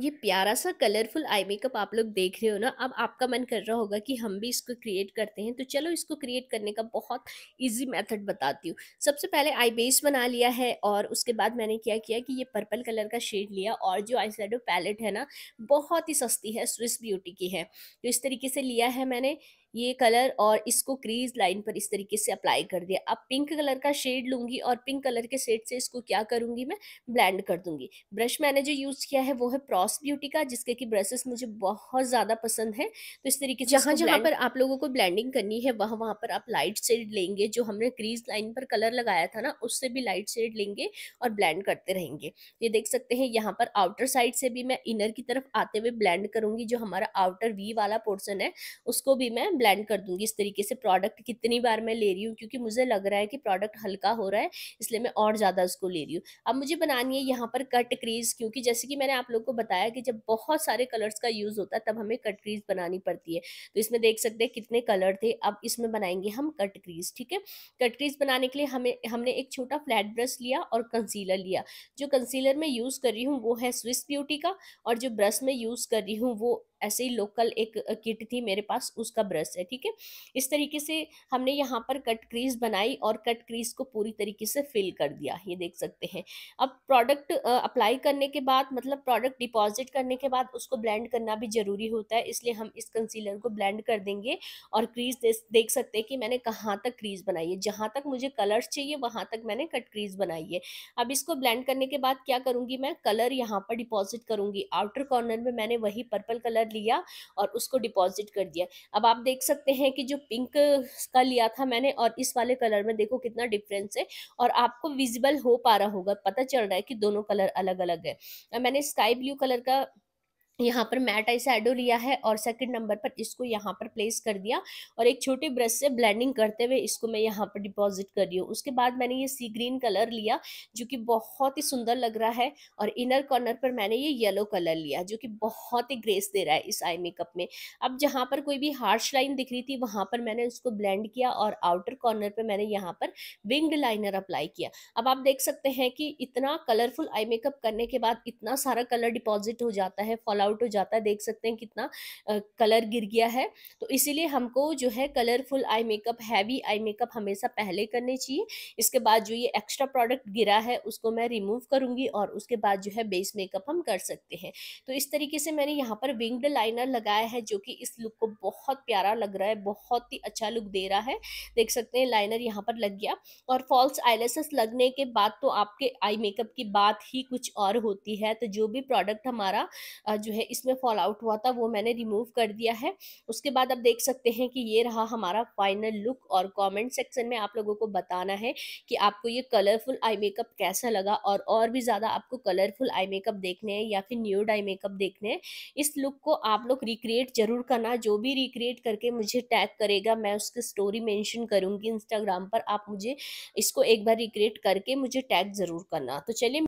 ये प्यारा सा कलरफुल आई मेकअप आप लोग देख रहे हो ना अब आपका मन कर रहा होगा कि हम भी इसको क्रिएट करते हैं तो चलो इसको क्रिएट करने का बहुत इजी मेथड बताती हूँ सबसे पहले आई बेस बना लिया है और उसके बाद मैंने क्या किया कि ये पर्पल कलर का शेड लिया और जो आई पैलेट है ना बहुत ही सस्ती है स्विस ब्यूटी की है तो इस तरीके से लिया है मैंने ये कलर और इसको क्रीज लाइन पर इस तरीके से अप्लाई कर दिया अब पिंक कलर का शेड लूंगी और पिंक कलर के शेड से इसको क्या करूंगी मैं ब्लेंड कर दूंगी ब्रश मैंने जो यूज़ किया है वो है प्रॉस ब्यूटी का जिसके की ब्रशेस मुझे बहुत ज़्यादा पसंद है तो इस तरीके से जहां जहां पर आप लोगों को ब्लैंडिंग करनी है वहां वहां पर आप लाइट शेड लेंगे जो हमने क्रीज लाइन पर कलर लगाया था ना उससे भी लाइट शेड लेंगे और ब्लैंड करते रहेंगे ये देख सकते हैं यहाँ पर आउटर साइड से भी मैं इनर की तरफ आते हुए ब्लैंड करूंगी जो हमारा आउटर वी वाला पोर्सन है उसको भी मैं ब्लेंड कर दूंगी इस तरीके से प्रोडक्ट कितनी बार मैं ले रही हूँ क्योंकि मुझे लग रहा है कि प्रोडक्ट हल्का हो रहा है इसलिए मैं और ज़्यादा उसको ले रही हूँ अब मुझे बनानी है यहाँ पर कट क्रीज क्योंकि जैसे कि मैंने आप लोग को बताया कि जब बहुत सारे कलर्स का यूज़ होता है तब हमें कट क्रीज बनानी पड़ती है तो इसमें देख सकते हैं कितने कलर थे अब इसमें बनाएंगे हम कट क्रीज ठीक है कट क्रीज बनाने के लिए हमें हमने एक छोटा फ्लैट ब्रश लिया और कंसीलर लिया जो कंसीलर मैं यूज़ कर रही हूँ वो है स्विस ब्यूटी का और जो ब्रश मैं यूज़ कर रही हूँ वो ऐसे ही लोकल एक किट थी मेरे पास उसका ब्रश है ठीक है इस तरीके से हमने यहाँ पर कट क्रीज बनाई और कट क्रीज को पूरी तरीके से फिल कर दिया ये देख सकते हैं अब प्रोडक्ट अप्लाई करने के बाद मतलब प्रोडक्ट डिपॉजिट करने के बाद उसको ब्लेंड करना भी ज़रूरी होता है इसलिए हम इस कंसीलर को ब्लेंड कर देंगे और क्रीज देख सकते हैं कि मैंने कहाँ तक क्रीज बनाई है जहाँ तक मुझे कलर्स चाहिए वहाँ तक मैंने कट क्रीज बनाई है अब इसको ब्लेंड करने के बाद क्या करूँगी मैं कलर यहाँ पर डिपॉजिट करूँगी आउटर कॉर्नर में मैंने वही पर्पल कलर लिया और उसको डिपॉजिट कर दिया अब आप देख सकते हैं कि जो पिंक का लिया था मैंने और इस वाले कलर में देखो कितना डिफरेंस है और आपको विजिबल हो पा रहा होगा पता चल रहा है कि दोनों कलर अलग अलग है मैंने स्काई ब्लू कलर का यहाँ पर मैट आई सैडो लिया है और सेकंड नंबर पर इसको यहाँ पर प्लेस कर दिया और एक छोटे ब्रश से ब्लेंडिंग करते हुए इसको मैं यहाँ पर डिपॉजिट कर रही हूँ उसके बाद मैंने ये सी ग्रीन कलर लिया जो कि बहुत ही सुंदर लग रहा है और इनर कॉर्नर पर मैंने ये येलो कलर लिया जो कि बहुत ही ग्रेस दे रहा है इस आई मेकअप में अब जहाँ पर कोई भी हार्श लाइन दिख रही थी वहाँ पर मैंने उसको ब्लेंड किया और आउटर कॉर्नर पर मैंने यहाँ पर विंग्ड लाइनर अप्लाई किया अब आप देख सकते हैं कि इतना कलरफुल आई मेकअप करने के बाद इतना सारा कलर डिपॉजिट हो जाता है फॉल आउट हो जाता है देख सकते हैं कितना कलर गिर गया है तो इसीलिए हमको जो है colourful eye makeup heavy eye makeup हमेशा पहले करने चाहिए इसके बाद जो ये एक्स्ट्रा प्रोडक्ट गिरा है उसको मैं रिमूव करूँगी और उसके बाद जो है बेस मेकअप हम कर सकते हैं तो इस तरीके से मैंने यहाँ पर विंग्ड लाइनर लगाया है जो कि इस लुक को बहुत प्यारा लग रहा है बहुत ही अच्छा लुक दे रहा है देख सकते हैं लाइनर यहाँ पर लग गया और फॉल्स आईलेसेस लगने के बाद तो आपके आई मेकअप की बात ही कुछ और होती है तो जो भी प्रोडक्ट हमारा जो है इसमें फॉल आउट हुआ था वो मैंने रिमूव कर दिया है उसके बाद आप देख सकते हैं कि ये रहा हमारा फाइनल लुक और कमेंट सेक्शन में आप लोगों को बताना है कि आपको ये कलरफुल आई मेकअप कैसा लगा और और भी ज़्यादा आपको कलरफुल आई मेकअप देखने हैं या फिर न्यूड आई मेकअप देखने हैं इस लुक को आप लोग रिक्रिएट जरूर करना जो भी रिक्रिएट करके मुझे टैग करेगा मैं उसकी स्टोरी मेंशन करूँगी इंस्टाग्राम पर आप मुझे इसको एक बार रिक्रिएट करके मुझे टैग ज़रूर करना तो चलिए